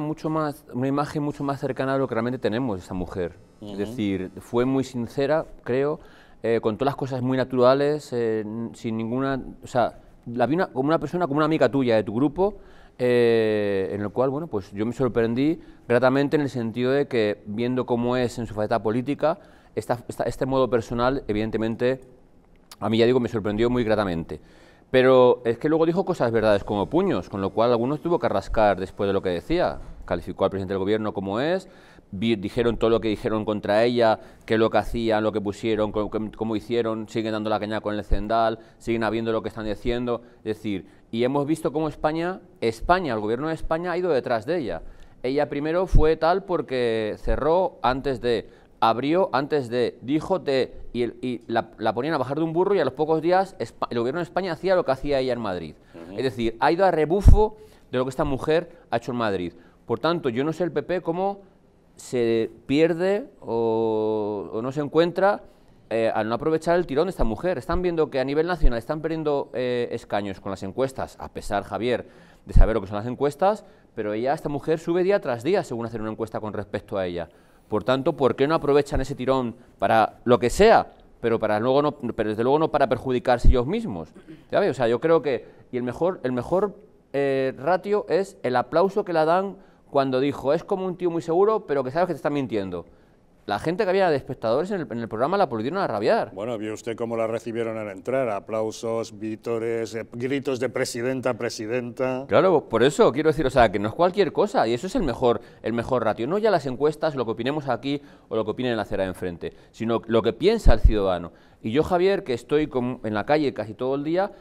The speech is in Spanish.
mucho más, una imagen mucho más cercana a lo que realmente tenemos esa mujer. Es decir, fue muy sincera, creo, eh, con todas las cosas muy naturales, eh, sin ninguna... O sea, la vi como una persona, como una amiga tuya de tu grupo, eh, en el cual, bueno, pues yo me sorprendí gratamente en el sentido de que, viendo cómo es en su faceta política, este modo personal, evidentemente, a mí ya digo, me sorprendió muy gratamente. Pero es que luego dijo cosas verdades como puños, con lo cual algunos tuvo que rascar después de lo que decía. Calificó al presidente del gobierno como es, dijeron todo lo que dijeron contra ella, qué lo que hacían, lo que pusieron, cómo, hicieron, siguen dando la caña con el cendal, siguen habiendo lo que están diciendo. Es decir, y hemos visto cómo España, España, el gobierno de España ha ido detrás de ella. Ella primero fue tal porque cerró antes de, abrió antes de, dijo y, la, ponían a bajar de un burro y a los pocos días el gobierno de España hacía lo que hacía ella en Madrid. Es decir, ha ido a rebufo de lo que esta mujer ha hecho en Madrid. Por tanto, yo no sé el PP cómo se pierde o, no se encuentra eh, al no aprovechar el tirón de esta mujer. Están viendo que a nivel nacional están perdiendo eh, escaños con las encuestas, a pesar, Javier, de saber lo que son las encuestas, pero ella, esta mujer, sube día tras día según hacer una encuesta con respecto a ella. Por tanto, ¿por qué no aprovechan ese tirón para lo que sea? Pero, para luego no, desde luego no para perjudicarse ellos mismos. O sea, yo creo que y el mejor, el mejor eh, ratio es el aplauso que la dan cuando dijo, es como un tío muy seguro, pero que sabes que te está mintiendo. La gente que había de espectadores en el, programa la pudieron a Bueno, vio usted cómo la recibieron al entrar, aplausos, vítores, eh, gritos de presidenta, presidenta. Claro, por eso quiero decir, o sea, que no es cualquier cosa y eso es el mejor, el mejor ratio. No ya las encuestas, lo que opinemos aquí o lo que opinen en la acera de enfrente, sino lo que piensa el ciudadano. Y yo, Javier, que estoy en la calle casi todo el día,